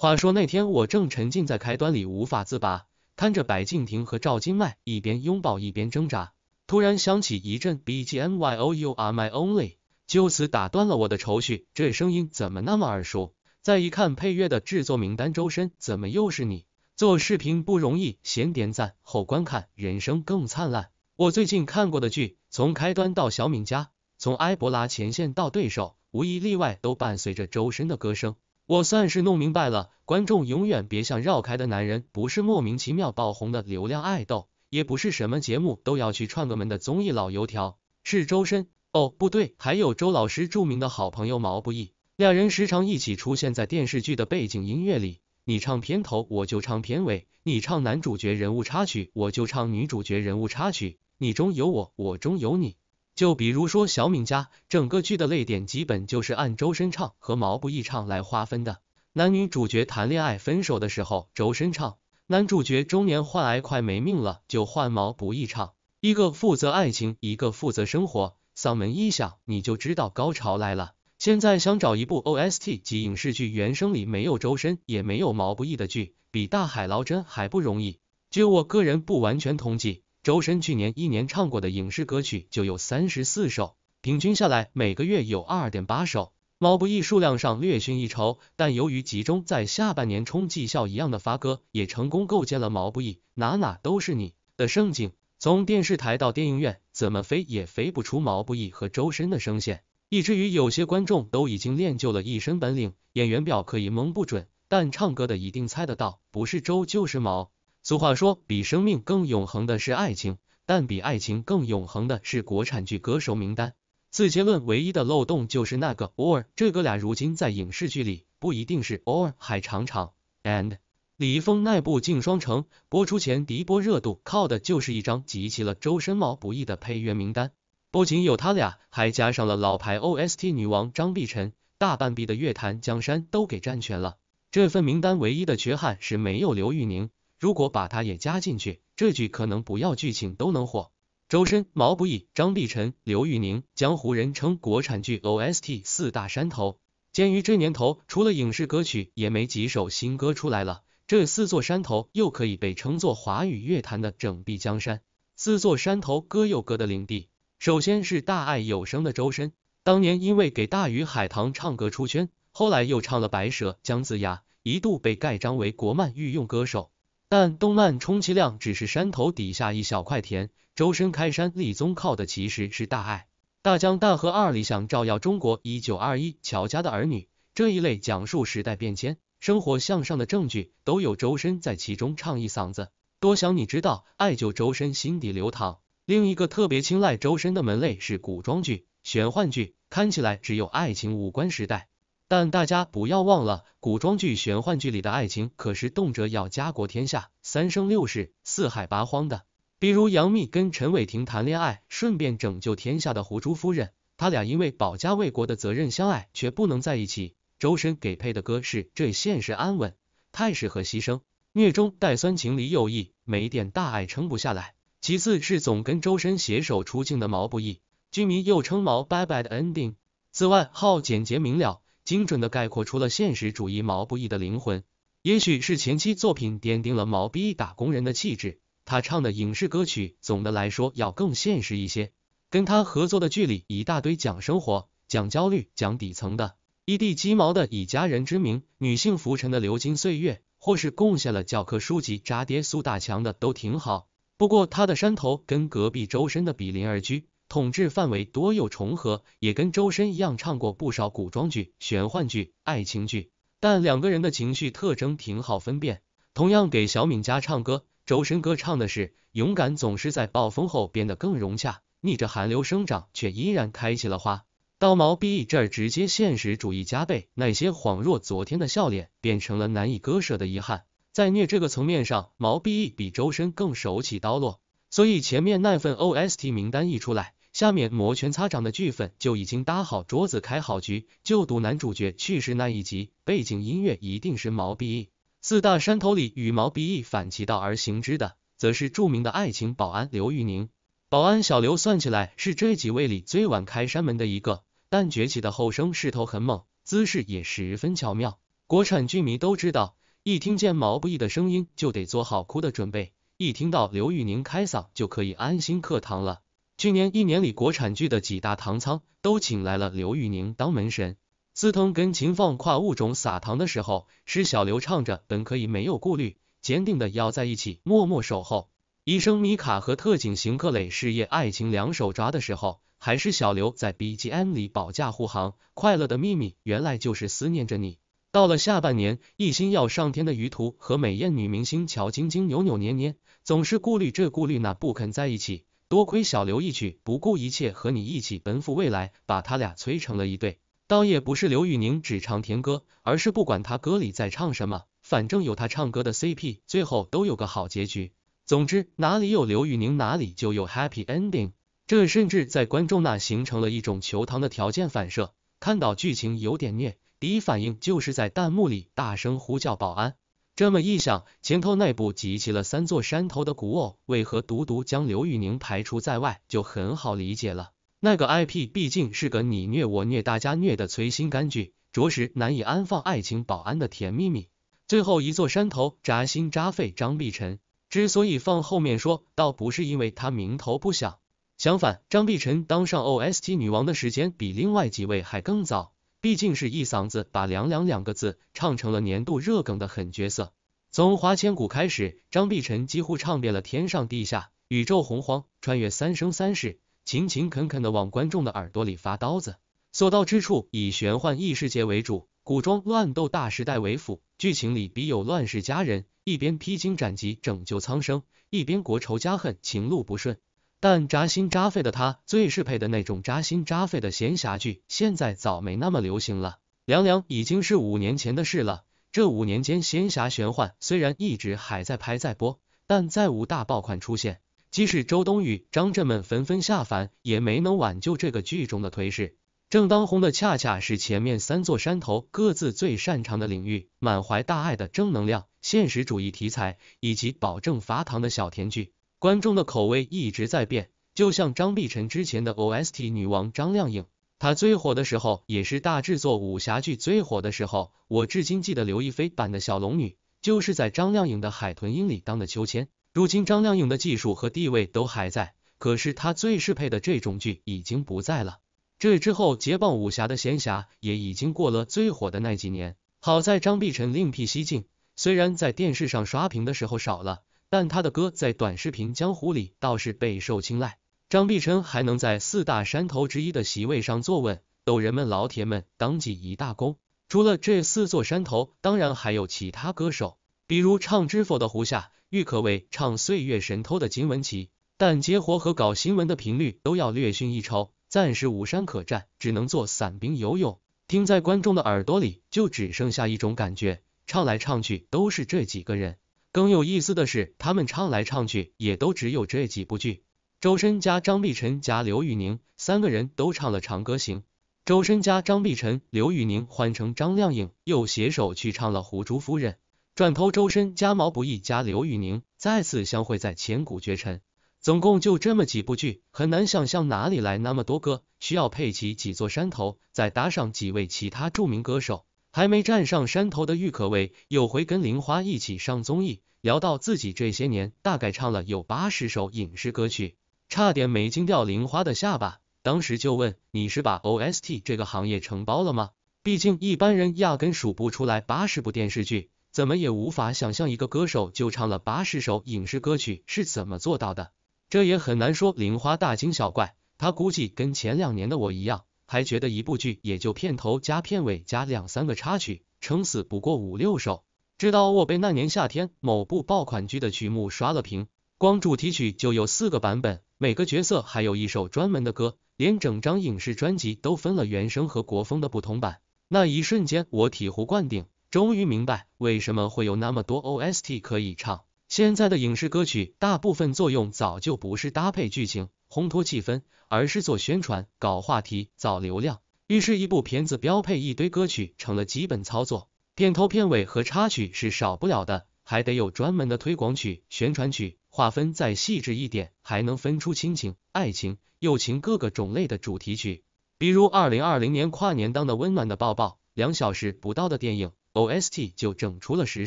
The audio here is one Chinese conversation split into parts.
话说那天我正沉浸在开端里无法自拔，看着白敬亭和赵金麦一边拥抱一边挣扎，突然响起一阵 B G M，You are my only，就此打断了我的愁绪。这声音怎么那么耳熟？再一看配乐的制作名单，周深，怎么又是你？做视频不容易，先点赞后观看，人生更灿烂。我最近看过的剧，从开端到小敏家，从埃博拉前线到对手，无一例外都伴随着周深的歌声。我算是弄明白了，观众永远别想绕开的男人，不是莫名其妙爆红的流量爱豆，也不是什么节目都要去串个门的综艺老油条，是周深。哦，不对，还有周老师著名的好朋友毛不易，两人时常一起出现在电视剧的背景音乐里，你唱片头，我就唱片尾；你唱男主角人物插曲，我就唱女主角人物插曲；你中有我，我中有你。就比如说小敏家，整个剧的泪点基本就是按周深唱和毛不易唱来划分的。男女主角谈恋爱、分手的时候，周深唱；男主角中年患癌快没命了，就换毛不易唱。一个负责爱情，一个负责生活，嗓门一响，你就知道高潮来了。现在想找一部 OST 及影视剧原声里没有周深也没有毛不易的剧，比大海捞针还不容易。据我个人不完全统计。周深去年一年唱过的影视歌曲就有三十四首，平均下来每个月有二点八首。毛不易数量上略逊一筹，但由于集中在下半年冲绩效，一样的发歌，也成功构建了毛不易哪哪都是你的盛景。从电视台到电影院，怎么飞也飞不出毛不易和周深的声线，以至于有些观众都已经练就了一身本领：演员表可以蒙不准，但唱歌的一定猜得到，不是周就是毛。俗话说，比生命更永恒的是爱情，但比爱情更永恒的是国产剧歌手名单。此结论唯一的漏洞就是那个 or，这哥俩如今在影视剧里不一定是 or，还常常 and。李易峰那部《镜双城》播出前第一波热度靠的就是一张集齐了周深、毛不易的配乐名单，不仅有他俩，还加上了老牌 OST 女王张碧晨，大半壁的乐坛江山都给占全了。这份名单唯一的缺憾是没有刘宇宁。如果把他也加进去，这剧可能不要剧情都能火。周深、毛不易、张碧晨、刘宇宁，江湖人称国产剧 OST 四大山头。鉴于这年头除了影视歌曲也没几首新歌出来了，这四座山头又可以被称作华语乐坛的整壁江山。四座山头各有各的领地，首先是大爱有声的周深，当年因为给大鱼海棠唱歌出圈，后来又唱了白蛇、姜子牙，一度被盖章为国漫御用歌手。但动漫充其量只是山头底下一小块田，周深开山立宗靠的其实是大爱。大江大河二里想照耀中国，一九二一乔家的儿女这一类讲述时代变迁、生活向上的证据，都有周深在其中唱一嗓子。多想你知道，爱就周深心底流淌。另一个特别青睐周深的门类是古装剧、玄幻剧，看起来只有爱情无关时代。但大家不要忘了，古装剧、玄幻剧里的爱情可是动辄要家国天下、三生六世、四海八荒的。比如杨幂跟陈伟霆谈恋爱，顺便拯救天下的胡珠夫人，他俩因为保家卫国的责任相爱，却不能在一起。周深给配的歌是这现实安稳，太适合牺牲。虐中带酸，情里又意，没点大爱撑不下来。其次是总跟周深携手出镜的毛不易，剧迷又称毛白白的 ending。此外，号简洁明了。精准的概括出了现实主义毛不易的灵魂，也许是前期作品奠定了毛不易打工人的气质。他唱的影视歌曲总的来说要更现实一些，跟他合作的剧里一大堆讲生活、讲焦虑、讲底层的，一地鸡毛的《以家人之名》、女性浮沉的《流金岁月》，或是贡献了教科书籍《渣爹苏大强》的都挺好。不过他的山头跟隔壁周深的比邻而居。统治范围多又重合，也跟周深一样唱过不少古装剧、玄幻剧、爱情剧，但两个人的情绪特征挺好分辨。同样给小敏家唱歌，周深哥唱的是勇敢总是在暴风后变得更融洽，逆着寒流生长却依然开起了花。到毛不易这儿，直接现实主义加倍，那些恍若昨天的笑脸变成了难以割舍的遗憾。在虐这个层面上，毛不易比周深更手起刀落，所以前面那份 OST 名单一出来。下面摩拳擦掌的剧粉就已经搭好桌子开好局，就赌男主角去世那一集，背景音乐一定是毛不易。四大山头里与毛不易反其道而行之的，则是著名的爱情保安刘玉宁。保安小刘算起来是这几位里最晚开山门的一个，但崛起的后生势头很猛，姿势也十分巧妙。国产剧迷都知道，一听见毛不易的声音就得做好哭的准备，一听到刘玉宁开嗓就可以安心课堂了。去年一年里，国产剧的几大糖仓都请来了刘玉宁当门神。司藤跟秦放跨物种撒糖的时候，是小刘唱着“本可以没有顾虑，坚定的要在一起，默默守候”。医生米卡和特警邢克磊事业爱情两手抓的时候，还是小刘在 BGM 里保驾护航。快乐的秘密原来就是思念着你。到了下半年，一心要上天的于途和美艳女明星乔晶晶扭扭捏捏，总是顾虑这顾虑那，不肯在一起。多亏小刘一曲不顾一切和你一起奔赴未来，把他俩催成了一对。倒也不是刘宇宁只唱甜歌，而是不管他歌里在唱什么，反正有他唱歌的 CP，最后都有个好结局。总之，哪里有刘宇宁，哪里就有 Happy Ending。这甚至在观众那形成了一种求糖的条件反射，看到剧情有点虐，第一反应就是在弹幕里大声呼叫保安。这么一想，前头那部集齐了三座山头的古偶，为何独独将刘宇宁排除在外，就很好理解了。那个 IP 毕竟是个你虐我虐大家虐的催心肝剧，着实难以安放爱情保安的甜蜜蜜。最后一座山头，扎心扎肺，张碧晨之所以放后面说，倒不是因为她名头不响，相反，张碧晨当上 OST 女王的时间比另外几位还更早。毕竟是一嗓子把“凉凉”两个字唱成了年度热梗的狠角色。从《花千骨》开始，张碧晨几乎唱遍了天上地下、宇宙洪荒，穿越三生三世，勤勤恳恳地往观众的耳朵里发刀子。所到之处，以玄幻异世界为主，古装乱斗大时代为辅。剧情里必有乱世佳人，一边披荆斩棘拯救苍生，一边国仇家恨情路不顺。但扎心扎肺的他最适配的那种扎心扎肺的闲暇剧，现在早没那么流行了。凉凉已经是五年前的事了。这五年间，仙侠玄幻虽然一直还在拍在播，但再无大爆款出现。即使周冬雨、张震们纷纷下凡，也没能挽救这个剧中的颓势。正当红的恰恰是前面三座山头各自最擅长的领域：满怀大爱的正能量、现实主义题材，以及保证发糖的小甜剧。观众的口味一直在变，就像张碧晨之前的 OST 女王张靓颖，她最火的时候也是大制作武侠剧最火的时候。我至今记得刘亦菲版的小龙女就是在张靓颖的《海豚音》里当的秋千。如今张靓颖的技术和地位都还在，可是她最适配的这种剧已经不在了。这之后，捷豹武侠的闲暇也已经过了最火的那几年。好在张碧晨另辟蹊径，虽然在电视上刷屏的时候少了。但他的歌在短视频江湖里倒是备受青睐。张碧晨还能在四大山头之一的席位上坐稳，逗人们、老铁们当记一大功。除了这四座山头，当然还有其他歌手，比如唱《知否》的胡夏、郁可唯唱《岁月神偷》的金玟岐，但接活和搞新闻的频率都要略逊一筹，暂时无山可战，只能做散兵游勇。听在观众的耳朵里，就只剩下一种感觉：唱来唱去都是这几个人。更有意思的是，他们唱来唱去，也都只有这几部剧。周深加张碧晨加刘宇宁三个人都唱了《长歌行》。周深加张碧晨、刘宇宁换成张靓颖，又携手去唱了《胡珠夫人》。转头，周深加毛不易加刘宇宁再次相会在《千古绝尘》。总共就这么几部剧，很难想象哪里来那么多歌，需要配齐几座山头，再搭上几位其他著名歌手。还没站上山头的郁可唯又回跟玲花一起上综艺。聊到自己这些年大概唱了有八十首影视歌曲，差点没惊掉玲花的下巴。当时就问你是把 OST 这个行业承包了吗？毕竟一般人压根数不出来八十部电视剧，怎么也无法想象一个歌手就唱了八十首影视歌曲是怎么做到的。这也很难说玲花大惊小怪，她估计跟前两年的我一样，还觉得一部剧也就片头加片尾加两三个插曲，撑死不过五六首。直到我被那年夏天某部爆款剧的曲目刷了屏，光主题曲就有四个版本，每个角色还有一首专门的歌，连整张影视专辑都分了原声和国风的不同版。那一瞬间，我醍醐灌顶，终于明白为什么会有那么多 OST 可以唱。现在的影视歌曲大部分作用早就不是搭配剧情、烘托气氛，而是做宣传、搞话题、造流量。于是，一部片子标配一堆歌曲成了基本操作。片头、片尾和插曲是少不了的，还得有专门的推广曲、宣传曲，划分再细致一点，还能分出亲情、爱情、友情各个种类的主题曲。比如二零二零年跨年档的《温暖的抱抱》，两小时不到的电影，OST 就整出了十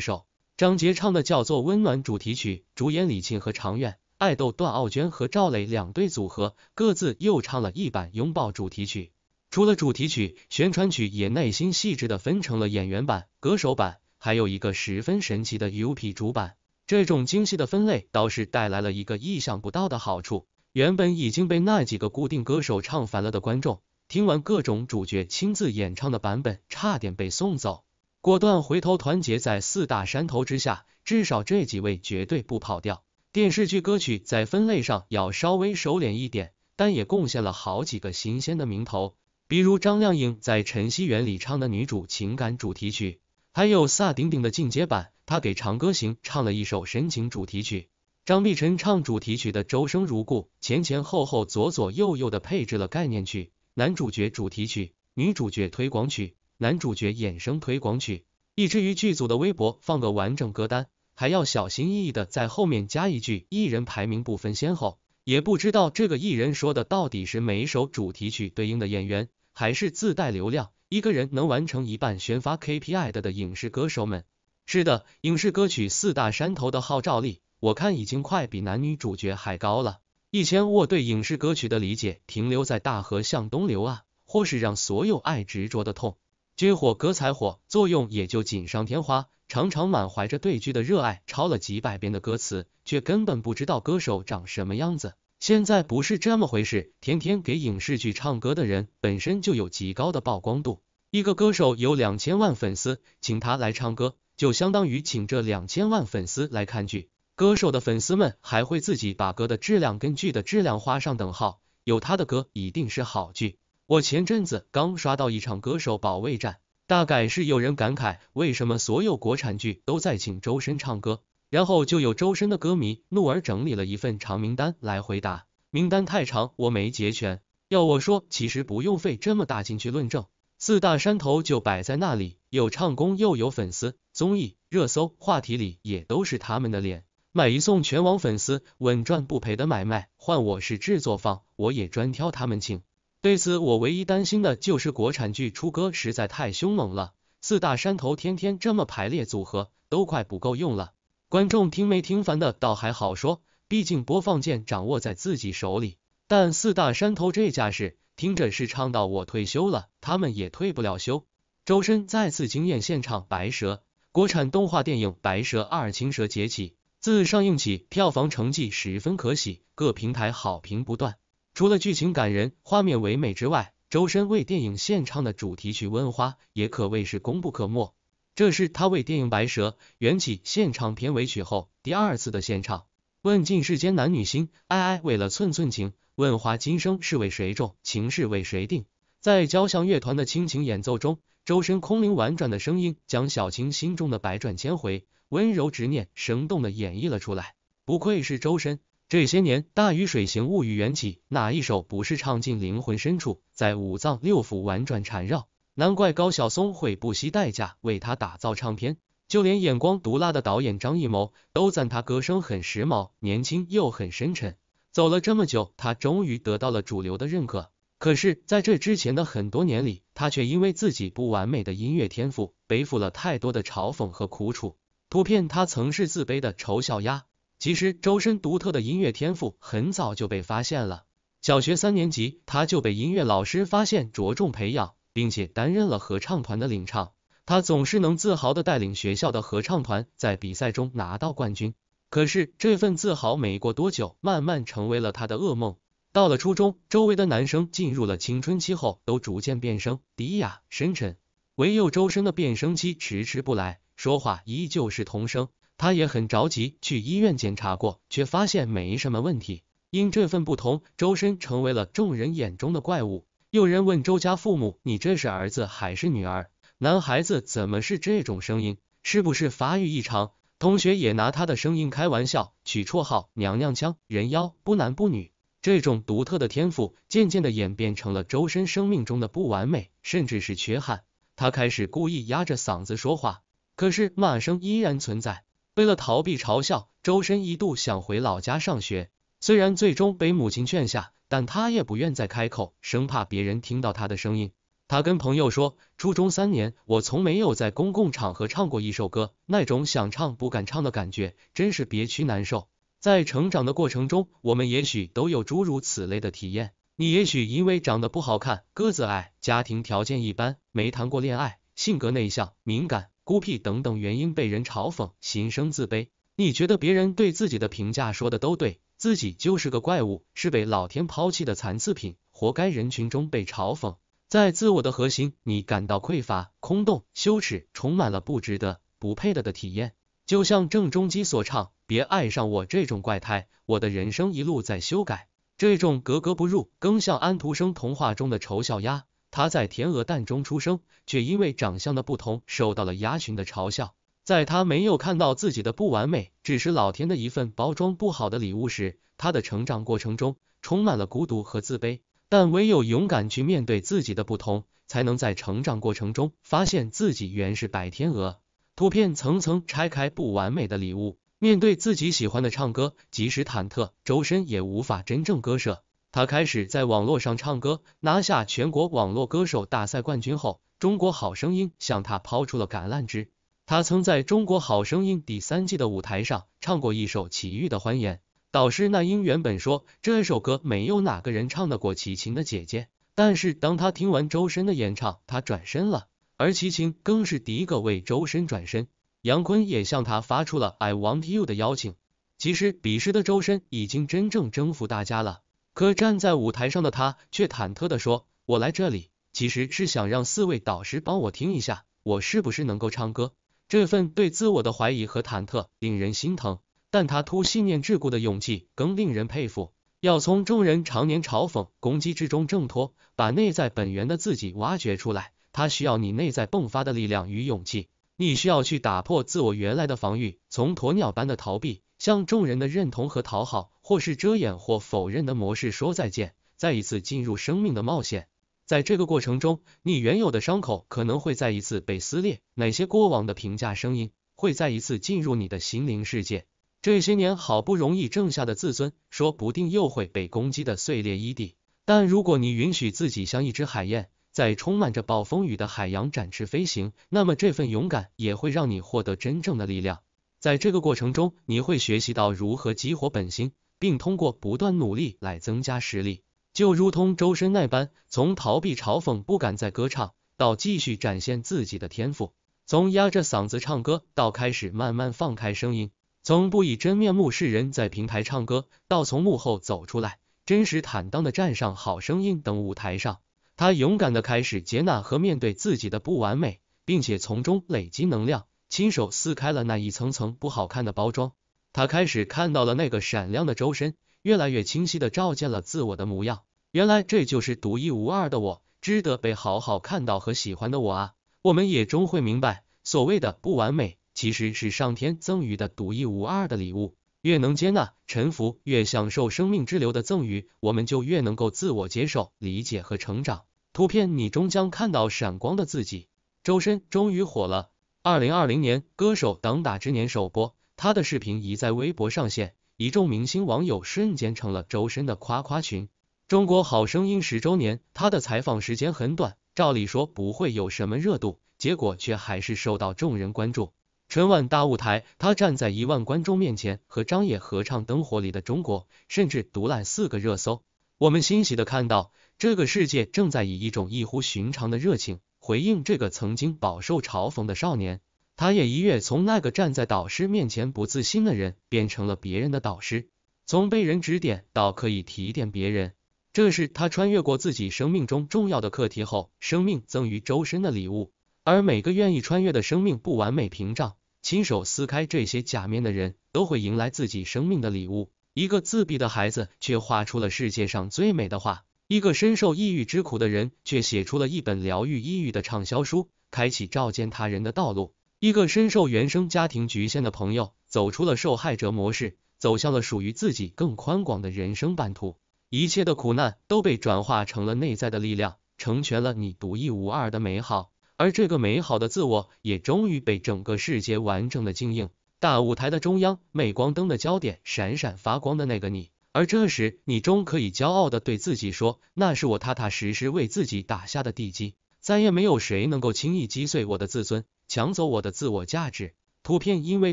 首。张杰唱的叫做《温暖》主题曲，主演李沁和常远，爱豆段奥娟和赵磊两对组合，各自又唱了一版《拥抱》主题曲。除了主题曲，宣传曲也耐心细致地分成了演员版、歌手版，还有一个十分神奇的 UP 主版。这种精细的分类倒是带来了一个意想不到的好处：原本已经被那几个固定歌手唱烦了的观众，听完各种主角亲自演唱的版本，差点被送走，果断回头团结在四大山头之下，至少这几位绝对不跑调。电视剧歌曲在分类上要稍微收敛一点，但也贡献了好几个新鲜的名头。比如张靓颖在《晨曦园》里唱的女主情感主题曲，还有萨顶顶的进阶版，她给《长歌行》唱了一首深情主题曲。张碧晨唱主题曲的《周生如故》，前前后后左左右右的配置了概念曲、男主角主题曲、女主角推广曲、男主角衍生推广曲，以至于剧组的微博放个完整歌单，还要小心翼翼的在后面加一句“艺人排名不分先后”，也不知道这个艺人说的到底是每一首主题曲对应的演员。还是自带流量，一个人能完成一半宣发 KPI 的的影视歌手们，是的，影视歌曲四大山头的号召力，我看已经快比男女主角还高了。以前我对影视歌曲的理解停留在“大河向东流啊”或是“让所有爱执着的痛”，军火歌、才火作用也就锦上添花。常常满怀着对剧的热爱，抄了几百遍的歌词，却根本不知道歌手长什么样子。现在不是这么回事，天天给影视剧唱歌的人本身就有极高的曝光度。一个歌手有两千万粉丝，请他来唱歌，就相当于请这两千万粉丝来看剧。歌手的粉丝们还会自己把歌的质量跟剧的质量画上等号，有他的歌一定是好剧。我前阵子刚刷到一场歌手保卫战，大概是有人感慨为什么所有国产剧都在请周深唱歌。然后就有周深的歌迷怒而整理了一份长名单来回答，名单太长我没截全。要我说，其实不用费这么大劲去论证，四大山头就摆在那里，有唱功又有粉丝，综艺、热搜话题里也都是他们的脸，买一送全网粉丝稳赚不赔的买卖。换我是制作方，我也专挑他们请。对此，我唯一担心的就是国产剧出歌实在太凶猛了，四大山头天天这么排列组合，都快不够用了。观众听没听烦的倒还好说，毕竟播放键掌握在自己手里。但四大山头这架势，听着是唱到我退休了，他们也退不了休。周深再次惊艳现场，白蛇国产动画电影《白蛇二青蛇崛起》自上映起，票房成绩十分可喜，各平台好评不断。除了剧情感人、画面唯美之外，周深为电影献唱的主题曲《温花》也可谓是功不可没。这是他为电影《白蛇缘起》现场片尾曲后第二次的献唱。问尽世间男女心，哀哀为了寸寸情。问花今生是为谁种，情是为谁定？在交响乐团的倾情演奏中，周深空灵婉转的声音，将小青心中的百转千回、温柔执念，生动的演绎了出来。不愧是周深，这些年《大鱼水行》《物语缘起》，哪一首不是唱进灵魂深处，在五脏六腑婉转缠绕？难怪高晓松会不惜代价为他打造唱片，就连眼光毒辣的导演张艺谋都赞他歌声很时髦，年轻又很深沉。走了这么久，他终于得到了主流的认可。可是，在这之前的很多年里，他却因为自己不完美的音乐天赋，背负了太多的嘲讽和苦楚。图片，他曾是自卑的丑小鸭。其实，周深独特的音乐天赋很早就被发现了。小学三年级，他就被音乐老师发现，着重培养。并且担任了合唱团的领唱，他总是能自豪的带领学校的合唱团在比赛中拿到冠军。可是这份自豪没过多久，慢慢成为了他的噩梦。到了初中，周围的男生进入了青春期后都逐渐变声，低哑深沉，唯有周深的变声期迟迟不来，说话依旧是童声。他也很着急，去医院检查过，却发现没什么问题。因这份不同，周深成为了众人眼中的怪物。有人问周家父母：“你这是儿子还是女儿？男孩子怎么是这种声音？是不是发育异常？”同学也拿他的声音开玩笑，取绰号“娘娘腔”、“人妖”，不男不女。这种独特的天赋，渐渐的演变成了周深生命中的不完美，甚至是缺憾。他开始故意压着嗓子说话，可是骂声依然存在。为了逃避嘲笑，周深一度想回老家上学。虽然最终被母亲劝下，但他也不愿再开口，生怕别人听到他的声音。他跟朋友说，初中三年我从没有在公共场合唱过一首歌，那种想唱不敢唱的感觉真是憋屈难受。在成长的过程中，我们也许都有诸如此类的体验。你也许因为长得不好看、个子矮、家庭条件一般、没谈过恋爱、性格内向、敏感、孤僻等等原因被人嘲讽，心生自卑。你觉得别人对自己的评价说的都对？自己就是个怪物，是被老天抛弃的残次品，活该人群中被嘲讽。在自我的核心，你感到匮乏、空洞、羞耻，充满了不值得、不配得的体验。就像郑中基所唱：“别爱上我这种怪胎，我的人生一路在修改。”这种格格不入，更像安徒生童话中的丑小鸭，它在天鹅蛋中出生，却因为长相的不同，受到了鸭群的嘲笑。在他没有看到自己的不完美，只是老天的一份包装不好的礼物时，他的成长过程中充满了孤独和自卑。但唯有勇敢去面对自己的不同，才能在成长过程中发现自己原是白天鹅。图片层层拆开不完美的礼物，面对自己喜欢的唱歌，即使忐忑，周深也无法真正割舍。他开始在网络上唱歌，拿下全国网络歌手大赛冠军后，中国好声音向他抛出了橄榄枝。他曾在中国好声音第三季的舞台上唱过一首齐豫的《欢颜》，导师那英原本说这首歌没有哪个人唱得过齐秦的姐姐，但是当他听完周深的演唱，他转身了，而齐秦更是第一个为周深转身，杨坤也向他发出了 I want you 的邀请。其实彼时的周深已经真正征服大家了，可站在舞台上的他却忐忑的说：“我来这里其实是想让四位导师帮我听一下，我是不是能够唱歌。”这份对自我的怀疑和忐忑令人心疼，但他突信念桎梏的勇气更令人佩服。要从众人常年嘲讽、攻击之中挣脱，把内在本源的自己挖掘出来，他需要你内在迸发的力量与勇气。你需要去打破自我原来的防御，从鸵鸟般的逃避、向众人的认同和讨好，或是遮掩或否认的模式说再见，再一次进入生命的冒险。在这个过程中，你原有的伤口可能会再一次被撕裂，哪些过往的评价声音会再一次进入你的心灵世界，这些年好不容易挣下的自尊，说不定又会被攻击的碎裂一地。但如果你允许自己像一只海燕，在充满着暴风雨的海洋展翅飞行，那么这份勇敢也会让你获得真正的力量。在这个过程中，你会学习到如何激活本心，并通过不断努力来增加实力。就如同周深那般，从逃避嘲讽、不敢再歌唱，到继续展现自己的天赋；从压着嗓子唱歌，到开始慢慢放开声音；从不以真面目示人，在平台唱歌，到从幕后走出来，真实坦荡的站上《好声音》等舞台上。他勇敢地开始接纳和面对自己的不完美，并且从中累积能量，亲手撕开了那一层层不好看的包装。他开始看到了那个闪亮的周深。越来越清晰的照见了自我的模样，原来这就是独一无二的我，值得被好好看到和喜欢的我啊！我们也终会明白，所谓的不完美，其实是上天赠予的独一无二的礼物。越能接纳、臣服，越享受生命之流的赠予，我们就越能够自我接受、理解和成长。图片，你终将看到闪光的自己。周深终于火了，二零二零年歌手党打之年首播，他的视频已在微博上线。一众明星网友瞬间成了周深的夸夸群。中国好声音十周年，他的采访时间很短，照理说不会有什么热度，结果却还是受到众人关注。春晚大舞台，他站在一万观众面前和张也合唱《灯火里的中国》，甚至独揽四个热搜。我们欣喜地看到，这个世界正在以一种异乎寻常的热情回应这个曾经饱受嘲讽的少年。他也一跃从那个站在导师面前不自信的人，变成了别人的导师，从被人指点到可以提点别人，这是他穿越过自己生命中重要的课题后，生命赠予周身的礼物。而每个愿意穿越的生命不完美屏障，亲手撕开这些假面的人，都会迎来自己生命的礼物。一个自闭的孩子却画出了世界上最美的画，一个深受抑郁之苦的人却写出了一本疗愈抑郁的畅销书，开启照见他人的道路。一个深受原生家庭局限的朋友，走出了受害者模式，走向了属于自己更宽广的人生版图。一切的苦难都被转化成了内在的力量，成全了你独一无二的美好。而这个美好的自我，也终于被整个世界完整的经营。大舞台的中央，镁光灯的焦点，闪闪发光的那个你。而这时，你终可以骄傲的对自己说：“那是我踏踏实实为自己打下的地基，再也没有谁能够轻易击碎我的自尊。”抢走我的自我价值。图片因为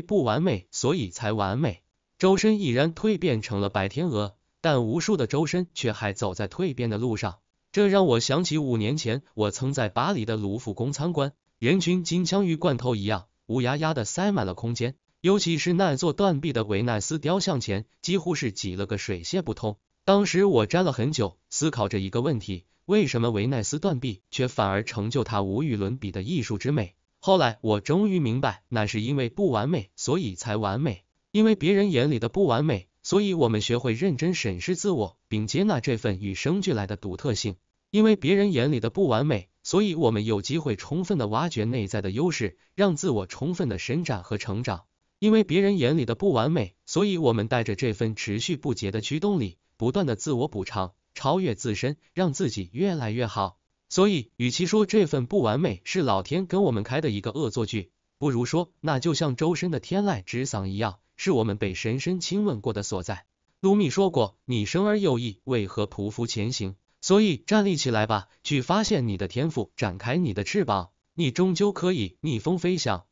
不完美，所以才完美。周深已然蜕变成了白天鹅，但无数的周深却还走在蜕变的路上。这让我想起五年前，我曾在巴黎的卢浮宫参观，人群金枪鱼罐头一样，乌压压的塞满了空间。尤其是那座断臂的维纳斯雕像前，几乎是挤了个水泄不通。当时我站了很久，思考着一个问题：为什么维纳斯断臂，却反而成就他无与伦比的艺术之美？后来我终于明白，那是因为不完美，所以才完美。因为别人眼里的不完美，所以我们学会认真审视自我，并接纳这份与生俱来的独特性。因为别人眼里的不完美，所以我们有机会充分的挖掘内在的优势，让自我充分的伸展和成长。因为别人眼里的不完美，所以我们带着这份持续不竭的驱动力，不断的自我补偿，超越自身，让自己越来越好。所以，与其说这份不完美是老天跟我们开的一个恶作剧，不如说那就像周深的天籁之嗓一样，是我们被深深亲吻过的所在。卢米说过，你生而有意，为何匍匐前行？所以站立起来吧，去发现你的天赋，展开你的翅膀，你终究可以逆风飞翔。